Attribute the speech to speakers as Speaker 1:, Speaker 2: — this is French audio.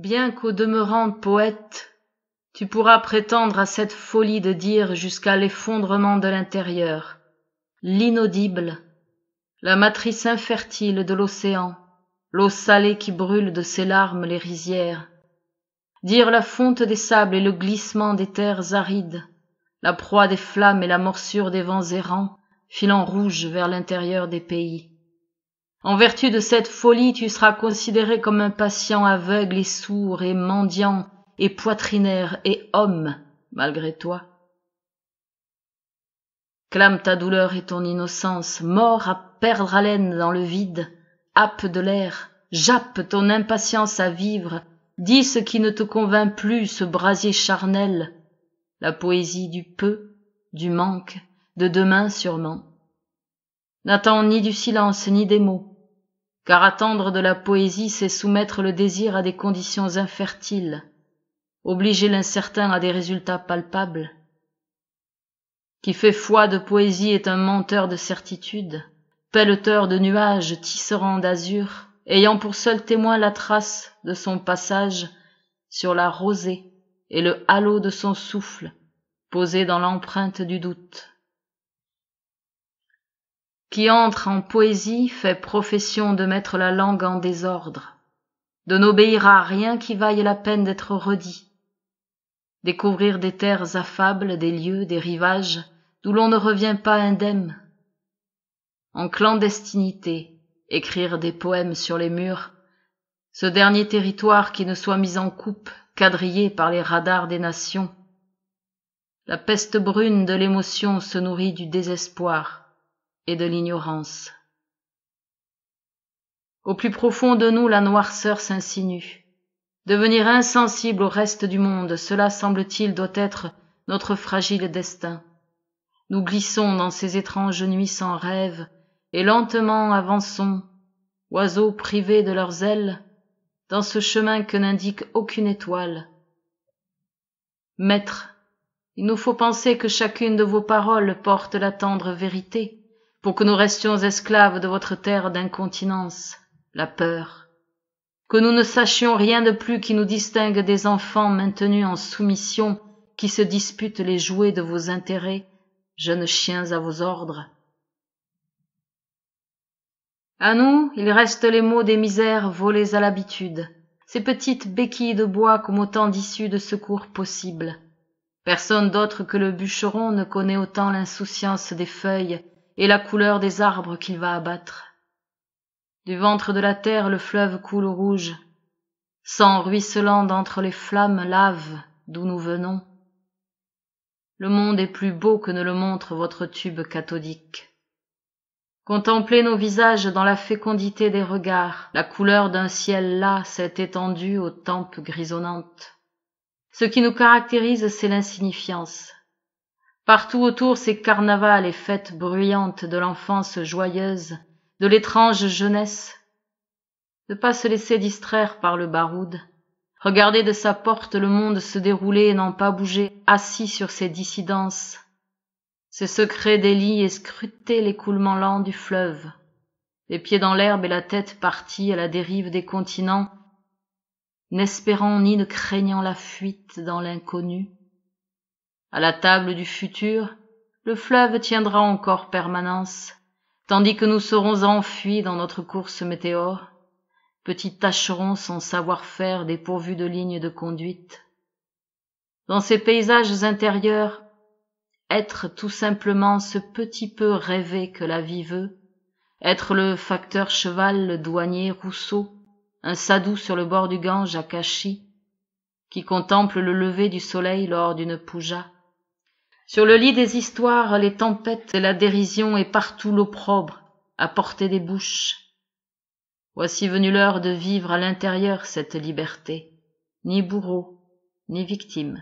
Speaker 1: bien qu'au demeurant poète, tu pourras prétendre à cette folie de dire jusqu'à l'effondrement de l'intérieur, l'inaudible, la matrice infertile de l'océan, l'eau salée qui brûle de ses larmes les rizières, dire la fonte des sables et le glissement des terres arides, la proie des flammes et la morsure des vents errants, filant rouge vers l'intérieur des pays. En vertu de cette folie, tu seras considéré comme un patient aveugle et sourd et mendiant et poitrinaire et homme, malgré toi. Clame ta douleur et ton innocence, mort à perdre haleine dans le vide, happe de l'air, jappe ton impatience à vivre, dis ce qui ne te convainc plus, ce brasier charnel, la poésie du peu, du manque, de demain sûrement. N'attends ni du silence ni des mots, car attendre de la poésie, c'est soumettre le désir à des conditions infertiles, obliger l'incertain à des résultats palpables. Qui fait foi de poésie est un menteur de certitude, pelleteur de nuages tisserand d'azur, ayant pour seul témoin la trace de son passage sur la rosée et le halo de son souffle, posé dans l'empreinte du doute qui entre en poésie fait profession de mettre la langue en désordre, de n'obéir à rien qui vaille la peine d'être redit, découvrir des terres affables, des lieux, des rivages, d'où l'on ne revient pas indemne. En clandestinité, écrire des poèmes sur les murs, ce dernier territoire qui ne soit mis en coupe, quadrillé par les radars des nations. La peste brune de l'émotion se nourrit du désespoir, et de l'ignorance. Au plus profond de nous, la noirceur s'insinue. Devenir insensible au reste du monde, cela semble-t-il doit être notre fragile destin. Nous glissons dans ces étranges nuits sans rêve, et lentement avançons, oiseaux privés de leurs ailes, dans ce chemin que n'indique aucune étoile. Maître, il nous faut penser que chacune de vos paroles porte la tendre vérité, pour que nous restions esclaves de votre terre d'incontinence, la peur, que nous ne sachions rien de plus qui nous distingue des enfants maintenus en soumission qui se disputent les jouets de vos intérêts, jeunes chiens à vos ordres. À nous, il reste les mots des misères volés à l'habitude, ces petites béquilles de bois comme autant d'issues de secours possibles. Personne d'autre que le bûcheron ne connaît autant l'insouciance des feuilles et la couleur des arbres qu'il va abattre. Du ventre de la terre le fleuve coule rouge, sang ruisselant d'entre les flammes laves d'où nous venons. Le monde est plus beau que ne le montre votre tube cathodique. Contemplez nos visages dans la fécondité des regards, la couleur d'un ciel là s'est étendue aux tempes grisonnantes. Ce qui nous caractérise, c'est l'insignifiance. Partout autour ces carnavals et fêtes bruyantes de l'enfance joyeuse, de l'étrange jeunesse. Ne pas se laisser distraire par le baroud, regarder de sa porte le monde se dérouler et n'en pas bouger, assis sur ses dissidences, ses secrets délits et scruter l'écoulement lent du fleuve, les pieds dans l'herbe et la tête partie à la dérive des continents, n'espérant ni ne craignant la fuite dans l'inconnu, à la table du futur, le fleuve tiendra encore permanence, tandis que nous serons enfuis dans notre course météore, petits tâcherons sans savoir-faire dépourvus de lignes de conduite. Dans ces paysages intérieurs, être tout simplement ce petit peu rêvé que la vie veut, être le facteur cheval, le douanier Rousseau, un sadou sur le bord du Gange à Cachy, qui contemple le lever du soleil lors d'une puja, sur le lit des histoires, les tempêtes la dérision et partout l'opprobre, à portée des bouches. Voici venue l'heure de vivre à l'intérieur cette liberté, ni bourreau, ni victime.